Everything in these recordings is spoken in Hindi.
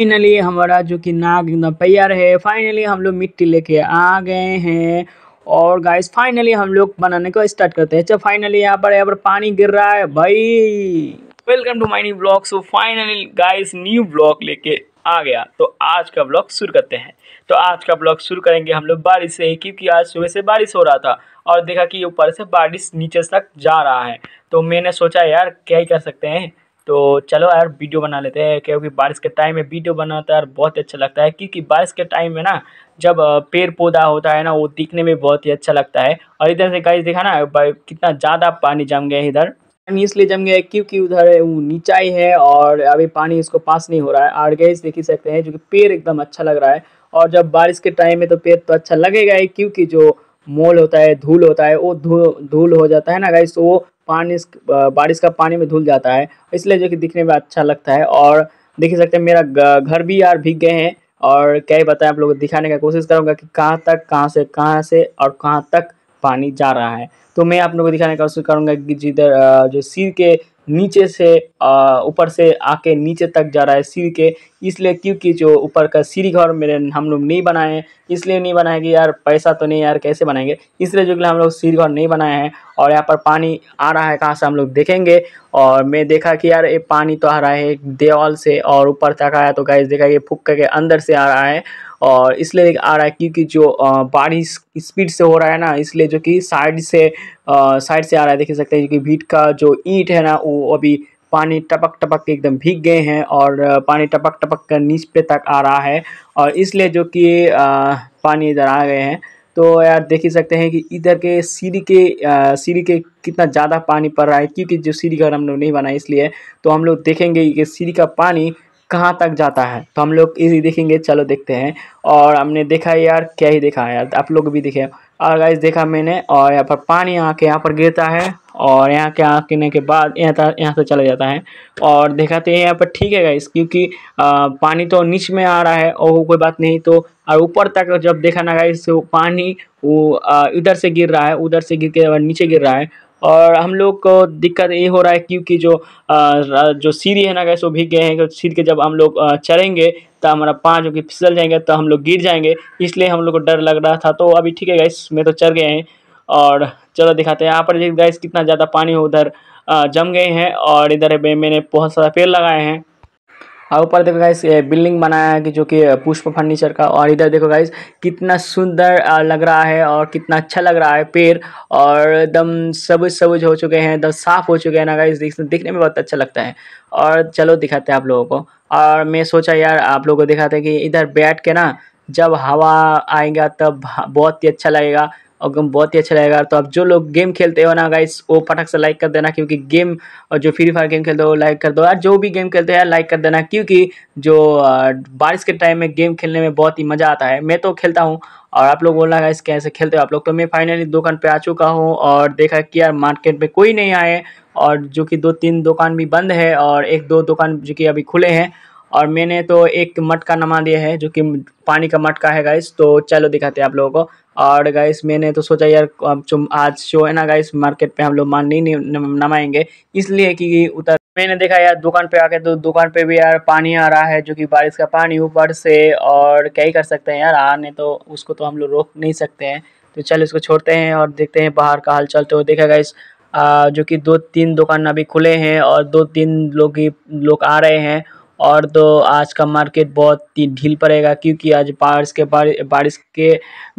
फाइनली हमारा जो कि नाग एकदम तैयार है फाइनली हम लोग मिट्टी लेके आ गए हैं और गाइस फाइनली हम लोग बनाने को स्टार्ट करते हैं अच्छा फाइनली यहाँ पर यहाँ पर पानी गिर रहा है भाई welcome to my new blog so finally guys new blog लेके आ गया तो आज का ब्लॉग शुरू करते हैं तो आज का ब्लॉग शुरू करेंगे हम लोग बारिश से ही क्योंकि आज सुबह से बारिश हो रहा था और देखा कि ऊपर से बारिश नीचे तक जा रहा है तो मैंने सोचा यार क्या ही कर सकते हैं तो चलो यार वीडियो बना लेते हैं क्योंकि बारिश के टाइम में वीडियो बनाता तो यार बहुत अच्छा लगता है क्योंकि बारिश के टाइम में ना जब पेड़ पौधा होता है ना वो दिखने में बहुत ही अच्छा लगता है और इधर से गाइस देखा ना कितना ज़्यादा पानी जम गया इधर पानी इसलिए जम गया क्योंकि उधर नीचा ही है और अभी पानी इसको पास नहीं हो रहा है और गैस देख ही सकते हैं जो कि पेड़ एकदम अच्छा लग रहा है और जब बारिश के टाइम में तो पेड़ तो अच्छा लगेगा ही क्योंकि जो मोल होता है धूल होता है वो धूल धूल हो जाता है ना गाइस तो वो पानी बारिश का पानी में धुल जाता है इसलिए जो कि दिखने में अच्छा लगता है और देख ही सकते हैं मेरा घर भी यार भीग गए हैं और क्या ही बताएं आप लोग दिखाने का कोशिश करूँगा कि कहाँ तक कहाँ से कहाँ से और कहाँ तक पानी जा रहा है तो मैं आप लोगों को दिखाने का कोशिश करूँगा कि जिधर जो सिर के नीचे से ऊपर से आके नीचे तक जा रहा है सिर के इसलिए क्योंकि जो ऊपर का सीढ़ी घर मेरे हम लोग नहीं बनाए हैं इसलिए नहीं बनाए कि यार पैसा तो नहीं यार कैसे बनाएंगे इसलिए जो कि हम लोग सीढ़ी घर नहीं बनाए हैं और यहाँ पर पानी आ रहा है कहाँ से हम लोग देखेंगे और मैं देखा कि यार ये पानी तो आ रहा है देवाल से और ऊपर तक आया तो गैस देखा ये फुक्का के अंदर से आ रहा है और इसलिए आ रहा है क्योंकि जो बारिश स्पीड से हो रहा है ना इसलिए जो कि साइड से साइड से आ रहा है देख सकते हैं कि भीट का जो ईट है ना वो अभी पानी टपक टपक के एकदम भीग गए हैं और पानी टपक टपक कर नीच पे तक आ रहा है और इसलिए जो कि पानी इधर आ गए हैं तो यार देख ही सकते हैं कि इधर के सीढ़ी के सीढ़ी के कितना ज़्यादा पानी पड़ रहा है क्योंकि जो सीढ़ी घर हम लोग नहीं बनाए इसलिए तो हम लोग देखेंगे कि सीढ़ी का पानी कहाँ तक जाता है तो हम लोग इजी देखेंगे चलो देखते हैं और हमने देखा यार क्या ही देखा यार आप लोग भी देखे और गाइस देखा मैंने और यहाँ पर पानी आके यहाँ पर गिरता है और यहाँ के यहाँ गिरने के बाद यहाँ यहाँ से चला जाता है और देखा तो यहाँ पर ठीक है गाइस क्योंकि पानी तो नीच में आ रहा है और कोई बात नहीं तो और ऊपर तक जब देखा ना गाइस तो पानी वो इधर से गिर रहा है उधर से गिर के नीचे गिर रहा है और हम लोग को दिक्कत ये हो रहा है क्योंकि जो आ, जो सीढ़ी है ना गैस वो भीग गए हैं तो सीर के जब हम लोग चढ़ेंगे तो हमारा पाँच जो कि फिसल जाएंगे तो हम लोग गिर जाएंगे इसलिए हम लोग को डर लग रहा था तो अभी ठीक है गैस में तो चढ़ गए हैं और चलो दिखाते हैं यहाँ पर गैस कितना ज़्यादा पानी उधर जम गए हैं और इधर मैंने बहुत सारा पेड़ लगाए हैं और हाँ, ऊपर देखो गाइस बिल्डिंग बनाया है कि जो कि पुष्प फर्नीचर का और इधर देखो गाइस कितना सुंदर लग रहा है और कितना अच्छा लग रहा है पेड़ और एकदम सबुज सबुज हो चुके हैं एकदम साफ हो चुके हैं ना गाइस दिखने में बहुत अच्छा लगता है और चलो दिखाते हैं आप लोगों को और मैं सोचा यार आप लोगों को दिखाते हैं कि इधर बैठ के ना जब हवा आएगा तब बहुत ही अच्छा लगेगा और गेम बहुत ही अच्छा रहेगा तो आप जो लोग गेम खेलते हो ना गाइस वो फटक से लाइक कर देना क्योंकि गेम और जो फ्री फायर गेम खेलते हो लाइक कर दो यार जो भी गेम खेलते हो यार लाइक कर देना क्योंकि जो बारिश के टाइम में गेम खेलने में बहुत ही मज़ा आता है मैं तो खेलता हूँ और आप लोग बोलना गाइस कैसे खेलते हो आप लोग तो मैं फाइनली दुकान पर आ चुका हूँ और देखा कि यार मार्केट में कोई नहीं आए और जो कि दो तीन दुकान भी बंद है और एक दो दुकान जो कि अभी खुले हैं और मैंने तो एक मटका नमा दिया है जो कि पानी का मटका है गाइस तो चलो दिखाते हैं आप लोगों को और गाइस मैंने तो सोचा यार आज शो है ना गाइस मार्केट पे हम लोग मान नहीं नमाएंगे इसलिए कि उतर मैंने देखा यार दुकान पे आके तो दुकान पे भी यार पानी आ रहा है जो कि बारिश का पानी ऊपर से और क्या ही कर सकते हैं यार आने तो उसको तो हम लोग रोक नहीं सकते हैं तो चल इसको छोड़ते हैं और देखते हैं बाहर का हाल चलते हो देखा गाइस जो कि दो तीन दुकान अभी खुले हैं और दो तीन लोग ही लोग आ रहे हैं और तो आज का मार्केट बहुत ही ढील पड़ेगा क्योंकि आज बारिश के बारिश के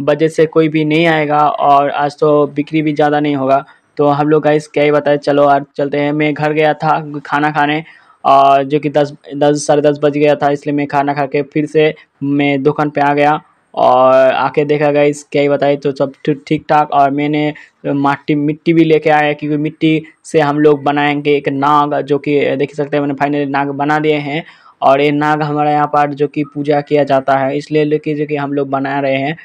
वजह से कोई भी नहीं आएगा और आज तो बिक्री भी ज़्यादा नहीं होगा तो हम लोग गाइस क्या ही बताए चलो आज चलते हैं मैं घर गया था खाना खाने और जो कि दस दस साढ़े दस बज गया था इसलिए मैं खाना खा के फिर से मैं दुकान पे आ गया और आके देखा गया इस क्या ही बताए तो सब ठीक ठाक और मैंने माटी मिट्टी भी लेके आया क्योंकि मिट्टी से हम लोग बनाएंगे एक नाग जो कि देख सकते हैं मैंने फाइनली नाग बना दिए हैं और ये नाग हमारे यहाँ पर जो कि पूजा किया जाता है इसलिए लेके जो कि हम लोग बना रहे हैं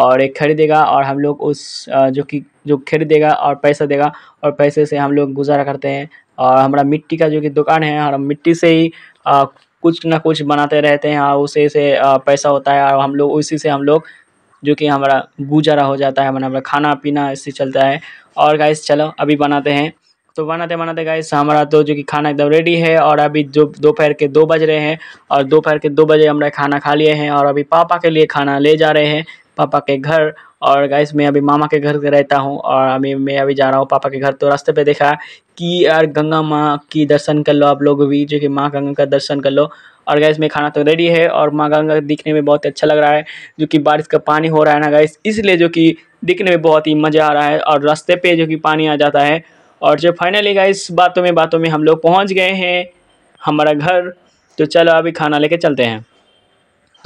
और एक खरीदेगा और हम लोग उस जो कि जो खरीदेगा और पैसा देगा और पैसे से हम लोग गुजारा करते हैं और हमारा मिट्टी का जो कि दुकान है और मिट्टी से ही कुछ ना कुछ बनाते रहते हैं और उसी से पैसा होता है और हम लोग उसी से हम लोग जो कि हमारा गुजारा हो जाता है हमारा खाना पीना इससे चलता है और गाइस चलो अभी बनाते हैं तो बनाते बनाते गाइस हमारा तो जो कि खाना एकदम रेडी है और अभी जो दोपहर के दो बज रहे हैं और दोपहर के दो बजे हमारा खाना खा लिए हैं और अभी पापा के लिए खाना ले जा रहे हैं पापा के घर और गाइस मैं अभी मामा के घर रहता हूँ और अभी मैं अभी जा रहा हूँ पापा के घर तो रास्ते पे देखा कि यार गंगा माँ की दर्शन कर लो आप लोग भी जो कि माँ गंगा का दर्शन कर लो और गाइस मैं खाना तो रेडी है और माँ गंगा दिखने में बहुत अच्छा लग रहा है जो कि बारिश का पानी हो रहा है ना गाइस इसलिए जो कि दिखने में बहुत ही मज़ा आ रहा है और रास्ते पर जो कि पानी आ जाता है और जो फाइनली गाइस बातों में बातों में हम लोग पहुँच गए हैं हमारा घर तो चलो अभी खाना लेके चलते हैं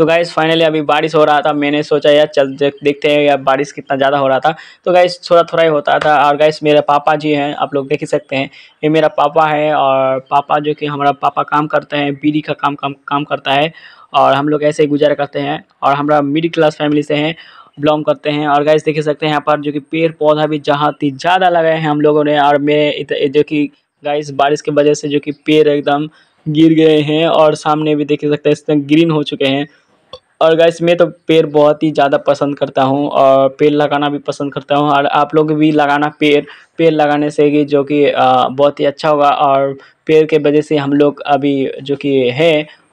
तो गाइस फाइनली अभी बारिश हो रहा था मैंने सोचा यार चल देखते हैं यार बारिश कितना ज़्यादा हो रहा था तो गाइस थोड़ा थोड़ा ही होता था और गाइस मेरे पापा जी हैं आप लोग देख ही सकते हैं ये मेरा पापा है और पापा जो कि हमारा पापा काम करते हैं बीड़ी का काम काम काम करता है और हम लोग ऐसे ही गुजारा करते हैं और हमारा मिडिल क्लास फैमिली से हैं बिलोंग करते हैं और गैस देख सकते हैं यहाँ पर जो कि पेड़ पौधा भी जहाँ ती ज़्यादा लगाए हैं हम लोगों ने और मेरे जो कि गाइस बारिश की वजह से जो कि पेड़ एकदम गिर गए हैं और सामने भी देख सकते हैं इस तरह ग्रीन हो चुके हैं और गैस मैं तो पेड़ बहुत ही ज़्यादा पसंद करता हूँ और पेड़ लगाना भी पसंद करता हूँ और आप लोग भी लगाना पेड़ पेड़ लगाने से कि जो कि बहुत ही अच्छा होगा और पेड़ के वजह से हम लोग अभी जो कि है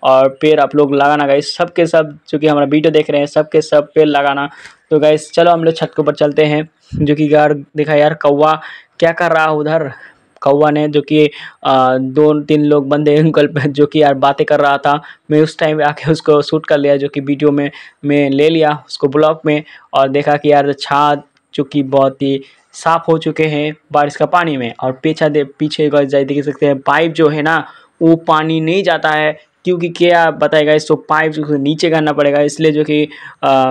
और पेड़ आप लोग लगाना गाइस सब के सब जो कि हमारा वीडियो देख रहे हैं सब के सब पेड़ लगाना तो गाइस चलो हम लोग छत के ऊपर चलते हैं जो कि यार देखा यार कौवा क्या कर रहा उधर कौवा ने जो कि दो तीन लोग बंदे अंकल जो कि यार बातें कर रहा था मैं उस टाइम आके उसको शूट कर लिया जो कि वीडियो में मैं ले लिया उसको ब्लॉक में और देखा कि यार छात जो कि बहुत ही साफ हो चुके हैं बारिश का पानी में और पीछा दे पीछे देख सकते हैं पाइप जो है ना वो पानी नहीं जाता है क्योंकि क्या बताएगा इसको पाइप जो नीचे करना पड़ेगा इसलिए जो कि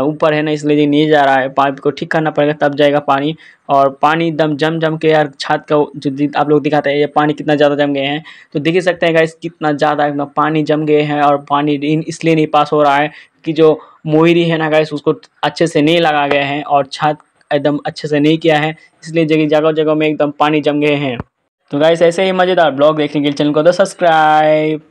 ऊपर है ना इसलिए नीचे जा रहा है पाइप को ठीक करना पड़ेगा तब जाएगा पानी और पानी एकदम जम जम के यार छत का जो आप लोग दिखाते हैं ये पानी कितना ज़्यादा जम गए हैं तो देख ही सकते हैं गाइस कितना ज़्यादा एकदम पानी जम गए हैं और पानी इसलिए नहीं पास हो रहा है कि जो मोहरी है ना गाइस उसको अच्छे से नहीं लगा गया है और छत एकदम अच्छे से नहीं किया है इसलिए जगह जगह जगह में एकदम पानी जम गए हैं तो गाइस ऐसे ही मज़ेदार ब्लॉग देखने के लिए चैनल को तो सब्सक्राइब